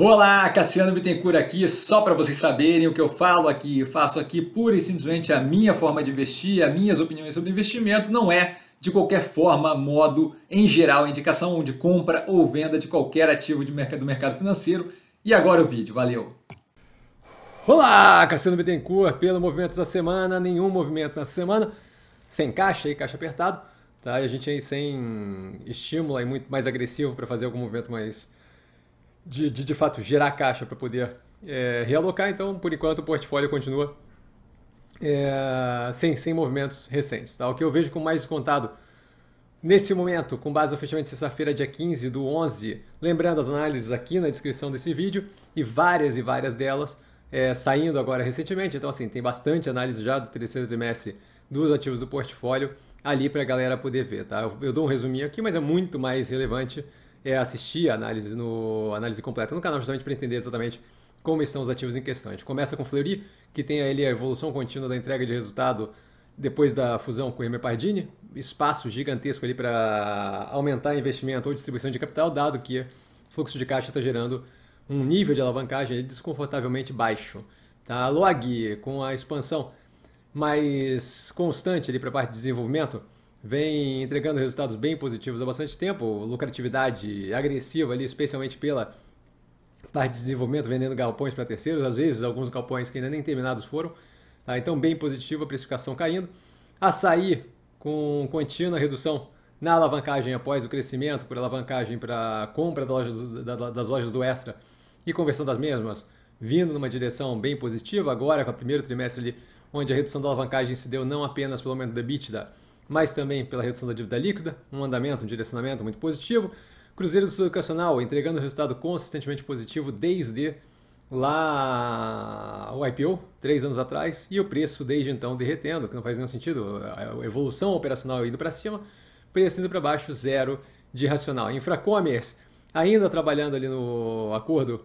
Olá, Cassiano Bittencourt aqui, só para vocês saberem o que eu falo aqui, eu faço aqui pura e simplesmente a minha forma de investir, as minhas opiniões sobre investimento, não é de qualquer forma, modo, em geral, indicação de compra ou venda de qualquer ativo de mercado, do mercado financeiro. E agora o vídeo, valeu! Olá, Cassiano Bittencourt, pelo movimento da Semana, nenhum movimento na semana, sem caixa e caixa apertado, tá? E a gente aí sem estímulo aí muito mais agressivo para fazer algum movimento mais de, de, de fato gerar caixa para poder é, realocar. Então, por enquanto, o portfólio continua é, sem, sem movimentos recentes. Tá? O que eu vejo com mais descontado nesse momento, com base no fechamento de sexta-feira, dia 15 do 11, lembrando as análises aqui na descrição desse vídeo e várias e várias delas é, saindo agora recentemente. Então, assim, tem bastante análise já do terceiro trimestre dos ativos do portfólio ali para a galera poder ver. Tá? Eu, eu dou um resuminho aqui, mas é muito mais relevante é assistir a análise, no, análise completa no canal, justamente para entender exatamente como estão os ativos em questão. A gente começa com Fleury, que tem ali a evolução contínua da entrega de resultado depois da fusão com o Hermes Pardini, espaço gigantesco ali para aumentar investimento ou distribuição de capital, dado que o fluxo de caixa está gerando um nível de alavancagem desconfortavelmente baixo. Tá? Loag, com a expansão mais constante ali para a parte de desenvolvimento, vem entregando resultados bem positivos há bastante tempo, lucratividade agressiva ali, especialmente pela parte de desenvolvimento, vendendo galpões para terceiros, às vezes alguns galpões que ainda nem terminados foram. Tá? Então, bem positivo a precificação caindo. Açaí com contínua redução na alavancagem após o crescimento, por alavancagem para compra das lojas, das lojas do Extra e conversão das mesmas, vindo numa direção bem positiva, agora com o primeiro trimestre ali, onde a redução da alavancagem se deu não apenas pelo aumento da EBITDA, mas também pela redução da dívida líquida, um andamento, um direcionamento muito positivo. Cruzeiro do Sul Educacional entregando resultado consistentemente positivo desde lá o IPO, três anos atrás, e o preço desde então derretendo, que não faz nenhum sentido, a evolução operacional indo para cima, preço indo para baixo, zero de racional. Infracommerce ainda trabalhando ali no acordo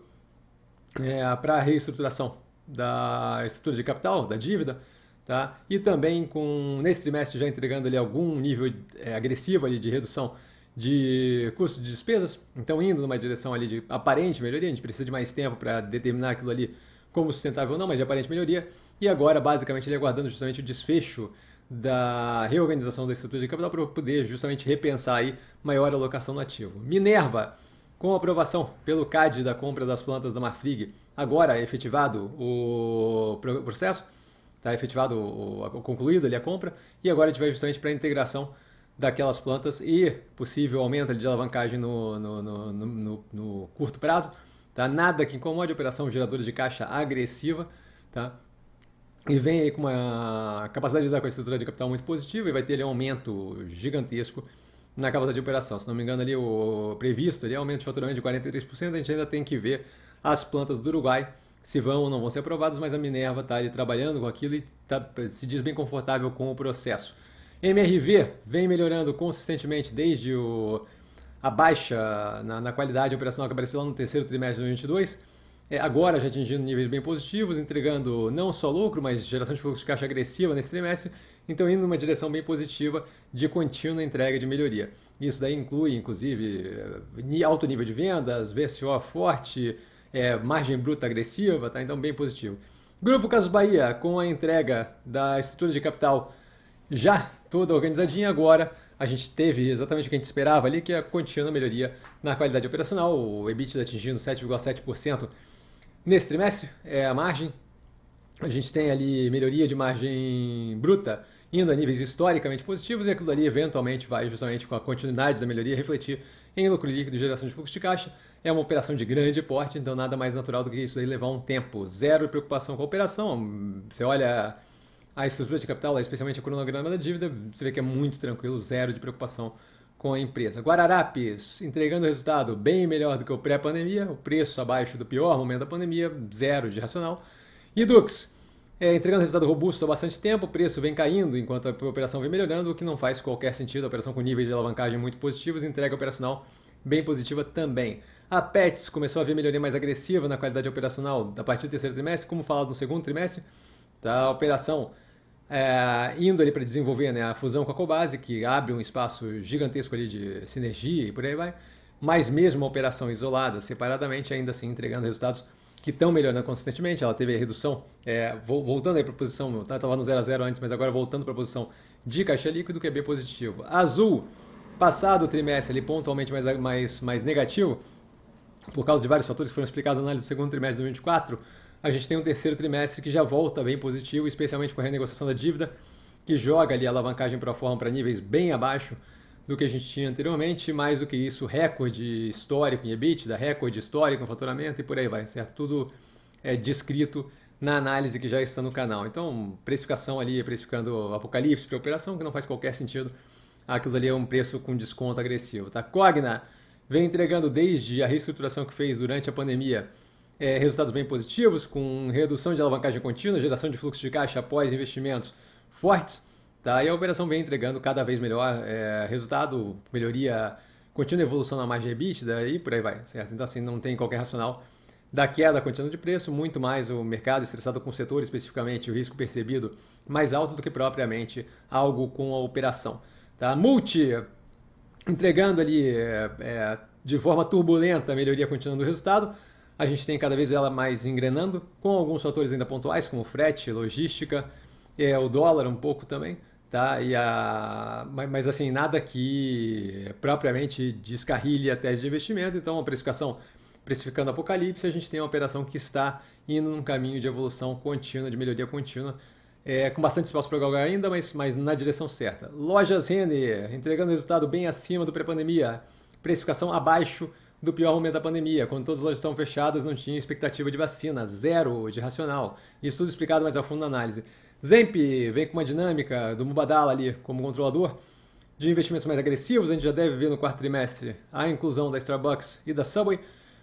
é, para reestruturação da estrutura de capital, da dívida, Tá? E também com nesse trimestre já entregando ali algum nível é, agressivo ali de redução de custo de despesas, então indo numa direção ali de aparente melhoria, a gente precisa de mais tempo para determinar aquilo ali como sustentável ou não, mas de aparente melhoria. E agora, basicamente, ele aguardando justamente o desfecho da reorganização da estrutura de capital para poder justamente repensar aí maior alocação no ativo. Minerva, com aprovação pelo CAD da compra das plantas da Marfrig, agora é efetivado o processo, está efetivado o, o, concluído ali a compra, e agora a gente vai justamente para a integração daquelas plantas e possível aumento de alavancagem no, no, no, no, curto prazo. Tá? Nada que incomode a operação geradora de caixa agressiva. Tá? E vem aí com uma capacidade de lidar com a estrutura de capital muito positiva e vai ter ali, um aumento gigantesco na capacidade de operação. Se não me engano, ali, o previsto ali, é aumento de faturamento de 43%, a gente ainda tem que ver as plantas do Uruguai se vão ou não vão ser aprovados, mas a Minerva está ali trabalhando com aquilo e tá, se diz bem confortável com o processo. MRV vem melhorando consistentemente desde o, a baixa na, na qualidade operacional que apareceu lá no terceiro trimestre de 2022, é, agora já atingindo níveis bem positivos, entregando não só lucro, mas geração de fluxo de caixa agressiva nesse trimestre, então indo numa direção bem positiva de contínua entrega de melhoria. Isso daí inclui, inclusive, é, alto nível de vendas, VSO forte, é, margem bruta agressiva, tá? então bem positivo. Grupo Caso Bahia, com a entrega da estrutura de capital já toda organizadinha, agora a gente teve exatamente o que a gente esperava ali, que é a contínua melhoria na qualidade operacional, o EBITDA atingindo 7,7% nesse trimestre, é a margem. A gente tem ali melhoria de margem bruta indo a níveis historicamente positivos, e aquilo ali eventualmente vai, justamente com a continuidade da melhoria, refletir em lucro líquido e geração de fluxo de caixa. É uma operação de grande porte, então nada mais natural do que isso aí levar um tempo. Zero preocupação com a operação. Você olha a estrutura de capital, especialmente o cronograma da dívida, você vê que é muito tranquilo, zero de preocupação com a empresa. Guararapes entregando resultado bem melhor do que o pré-pandemia, o preço abaixo do pior momento da pandemia, zero de racional. E Dux, é, entregando resultado robusto há bastante tempo, o preço vem caindo enquanto a operação vem melhorando, o que não faz qualquer sentido. A operação com níveis de alavancagem muito positivos, entrega operacional bem positiva também. A Pets começou a ver melhoria mais agressiva na qualidade operacional a partir do terceiro trimestre, como falado no segundo trimestre, tá? a operação é, indo ali para desenvolver né, a fusão com a Cobase, que abre um espaço gigantesco ali de sinergia e por aí vai, mas mesmo a operação isolada, separadamente, ainda assim entregando resultados que estão melhorando né, consistentemente, ela teve a redução, é, voltando aí para a posição, estava no 0 a 0 antes, mas agora voltando para a posição de caixa líquido, que é B positivo. Azul, passado o trimestre ali pontualmente mais, mais, mais negativo, por causa de vários fatores que foram explicados na análise do segundo trimestre de 2024, a gente tem um terceiro trimestre que já volta bem positivo, especialmente com a renegociação da dívida, que joga ali a alavancagem para a forma para níveis bem abaixo do que a gente tinha anteriormente, mais do que isso, recorde histórico em EBITDA, recorde histórico em faturamento e por aí vai, certo? Tudo é descrito na análise que já está no canal. Então, precificação ali, precificando apocalipse para operação, que não faz qualquer sentido. Aquilo ali é um preço com desconto agressivo, tá? Cogna vem entregando desde a reestruturação que fez durante a pandemia é, resultados bem positivos, com redução de alavancagem contínua, geração de fluxo de caixa após investimentos fortes Tá? E a operação vem entregando cada vez melhor é, resultado, melhoria, contínua evolução na margem EBITDA e por aí vai, certo? Então, assim, não tem qualquer racional da queda contínua de preço, muito mais o mercado estressado com o setor, especificamente o risco percebido mais alto do que propriamente algo com a operação. Tá? Multi entregando ali é, é de forma turbulenta a melhoria contínua do resultado, a gente tem cada vez ela mais engrenando, com alguns fatores ainda pontuais, como frete, logística, é, o dólar um pouco também. Tá? E a... mas, mas assim, nada que propriamente descarrilhe a tese de investimento, então a precificação precificando apocalipse, a gente tem uma operação que está indo num caminho de evolução contínua, de melhoria contínua, é, com bastante espaço para galgar ainda, mas, mas na direção certa. Lojas Renner, entregando resultado bem acima do pré-pandemia, precificação abaixo do pior momento da pandemia, quando todas as lojas estão fechadas, não tinha expectativa de vacina, zero de racional. Isso tudo explicado mais a fundo na análise. Zemp vem com uma dinâmica do Mubadala ali como controlador de investimentos mais agressivos. A gente já deve ver no quarto trimestre a inclusão da Starbucks e da Subway.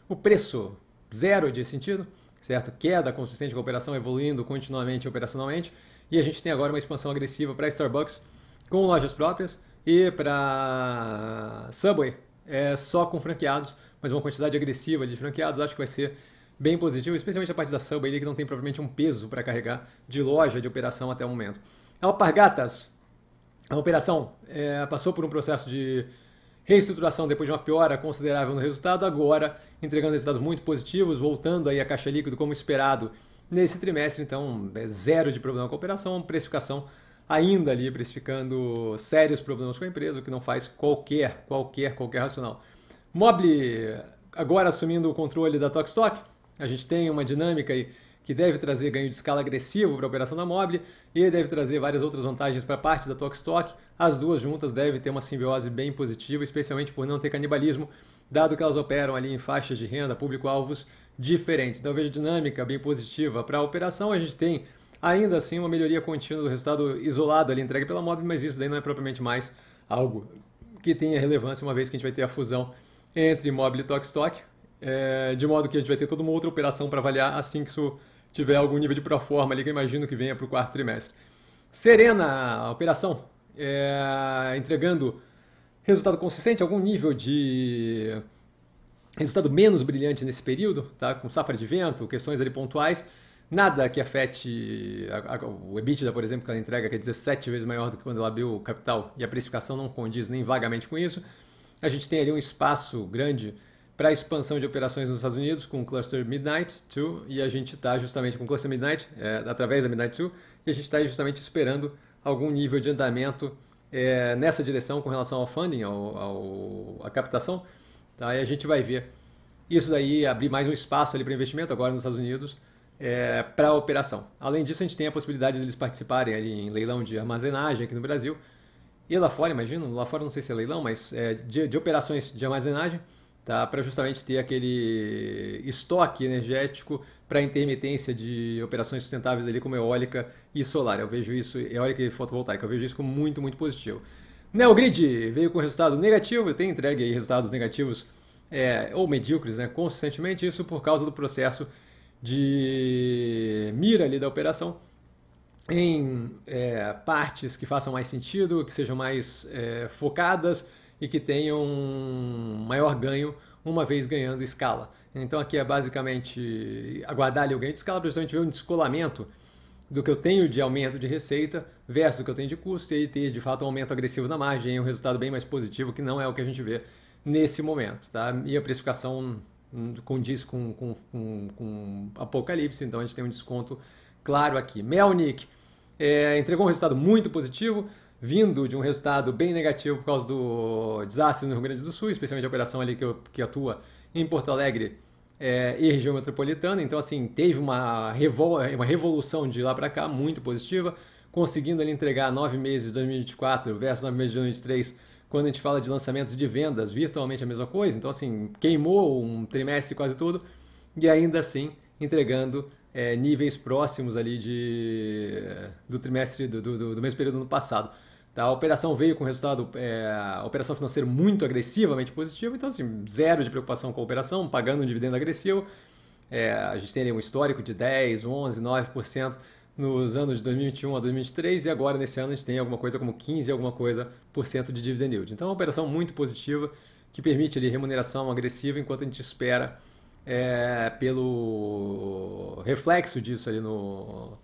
O preço zero de sentido, certo? Queda consistente com a operação evoluindo continuamente operacionalmente. E a gente tem agora uma expansão agressiva para a Starbucks com lojas próprias e para Subway é, só com franqueados, mas uma quantidade agressiva de franqueados. Acho que vai ser bem positivo, especialmente a parte da Subway, que não tem propriamente um peso para carregar de loja de operação até o momento. Alpargatas, a operação é, passou por um processo de reestruturação depois de uma piora considerável no resultado, agora entregando resultados muito positivos, voltando aí a caixa líquido como esperado nesse trimestre, então é zero de problema com a operação, precificação ainda ali precificando sérios problemas com a empresa, o que não faz qualquer, qualquer, qualquer racional. Mobile agora assumindo o controle da Tokstok, a gente tem uma dinâmica aí que deve trazer ganho de escala agressivo para a operação da Mobile e deve trazer várias outras vantagens para a parte da Tokstok. As duas juntas devem ter uma simbiose bem positiva, especialmente por não ter canibalismo, dado que elas operam ali em faixas de renda, público-alvos diferentes. Então, veja dinâmica bem positiva para a operação. A gente tem ainda assim uma melhoria contínua do resultado isolado ali entregue pela Mobile, mas isso daí não é propriamente mais algo que tenha relevância, uma vez que a gente vai ter a fusão entre Mobile e Tokstok é, de modo que a gente vai ter toda uma outra operação para avaliar assim que isso tiver algum nível de proforma ali, que eu imagino que venha para o quarto trimestre. Serena, a operação, é, entregando resultado consistente, algum nível de resultado menos brilhante nesse período, tá? com safra de vento, questões ali pontuais, nada que afete a, a, o EBITDA, por exemplo, que ela entrega, que é 17 vezes maior do que quando ela abriu o capital, e a precificação não condiz nem vagamente com isso. A gente tem ali um espaço grande para a expansão de operações nos Estados Unidos com o Cluster Midnight 2 e a gente está justamente com o Cluster Midnight, é, através da Midnight 2, e a gente está justamente esperando algum nível de andamento é, nessa direção com relação ao funding, ao, ao, à captação, tá? e a gente vai ver isso daí abrir mais um espaço ali para investimento agora nos Estados Unidos é, para a operação. Além disso, a gente tem a possibilidade deles de participarem ali em leilão de armazenagem aqui no Brasil e lá fora, imagino, lá fora não sei se é leilão, mas é, de, de operações de armazenagem tá? para justamente ter aquele estoque energético para intermitência de operações sustentáveis ali como eólica e solar. Eu vejo isso, eólica e fotovoltaica, eu vejo isso como muito, muito positivo. Neogrid veio com resultado negativo, tem entregue aí resultados negativos é, ou medíocres, né? Consistentemente, isso por causa do processo de mira ali da operação em é, partes que façam mais sentido, que sejam mais é, focadas e que tenham um maior ganho uma vez ganhando escala. Então aqui é basicamente aguardar ali o ganho de escala para ver um descolamento do que eu tenho de aumento de receita versus o que eu tenho de custo e ter de fato um aumento agressivo na margem, um resultado bem mais positivo, que não é o que a gente vê nesse momento. Tá? E a precificação condiz com, com, com, com Apocalipse, então a gente tem um desconto claro aqui. Melnick é, entregou um resultado muito positivo, vindo de um resultado bem negativo por causa do desastre no Rio Grande do Sul, especialmente a operação ali que, que atua em Porto Alegre é, e região metropolitana. Então, assim, teve uma, revol uma revolução de lá para cá muito positiva, conseguindo ali entregar nove meses de 2024 versus nove meses de 2023 quando a gente fala de lançamentos de vendas, virtualmente a mesma coisa. Então, assim, queimou um trimestre quase todo e ainda assim entregando é, níveis próximos ali de, do trimestre, do, do, do mesmo período do ano passado. Tá? A operação veio com resultado, é, operação financeira muito agressivamente positivo, então assim, zero de preocupação com a operação, pagando um dividendo agressivo. É, a gente tem ali um histórico de 10, 11, 9% nos anos de 2021 a 2023 e agora nesse ano a gente tem alguma coisa como 15, alguma coisa por cento de dividend yield. Então é uma operação muito positiva que permite ali remuneração agressiva enquanto a gente espera é, pelo reflexo disso ali no,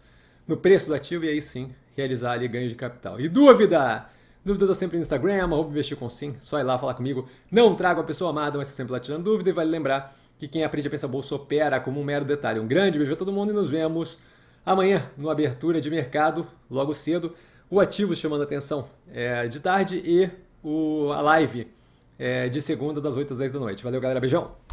no preço do ativo e aí sim realizar ali ganho de capital. E dúvida? Dúvida eu sempre no Instagram, ou investir com sim, só ir lá falar comigo. Não trago a pessoa amada, mas sempre lá tirando dúvida e vale lembrar que quem aprende a pensar bolsa opera como um mero detalhe. Um grande beijo a todo mundo e nos vemos amanhã no Abertura de Mercado, logo cedo. O ativo chamando a atenção é, de tarde e o, a live é, de segunda das 8 às 10 da noite. Valeu, galera. Beijão!